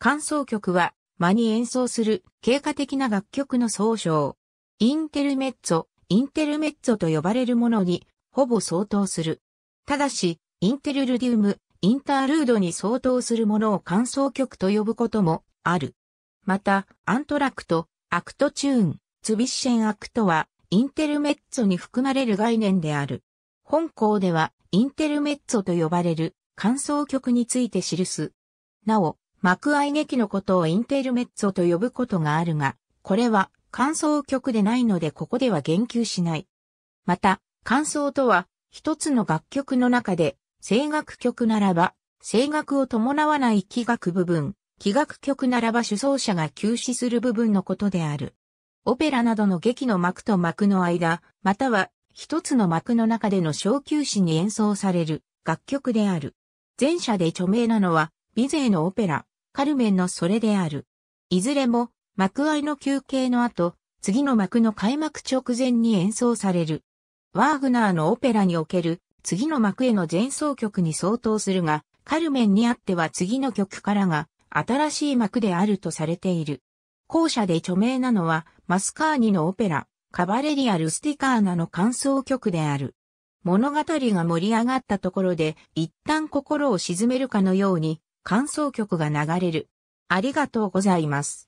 感想曲は、間に演奏する経過的な楽曲の総称。インテルメッツォ、インテルメッツォと呼ばれるものに、ほぼ相当する。ただし、インテルルディウム、インタールードに相当するものを感想曲と呼ぶこともある。また、アントラクト、アクトチューン、ツビッシェンアクトは、インテルメッツォに含まれる概念である。本校では、インテルメッツォと呼ばれる、感想曲について記す。なお、幕愛劇のことをインテルメッツォと呼ぶことがあるが、これは感想曲でないのでここでは言及しない。また、感想とは、一つの楽曲の中で、声楽曲ならば、声楽を伴わない器楽部分、器楽曲ならば主奏者が休止する部分のことである。オペラなどの劇の幕と幕の間、または一つの幕の中での小休止に演奏される楽曲である。前者で著名なのは、ビゼーのオペラ、カルメンのそれである。いずれも、幕愛の休憩の後、次の幕の開幕直前に演奏される。ワーグナーのオペラにおける次の幕への前奏曲に相当するが、カルメンにあっては次の曲からが新しい幕であるとされている。後者で著名なのはマスカーニのオペラ、カバレリア・ルスティカーナの感想曲である。物語が盛り上がったところで一旦心を沈めるかのように感想曲が流れる。ありがとうございます。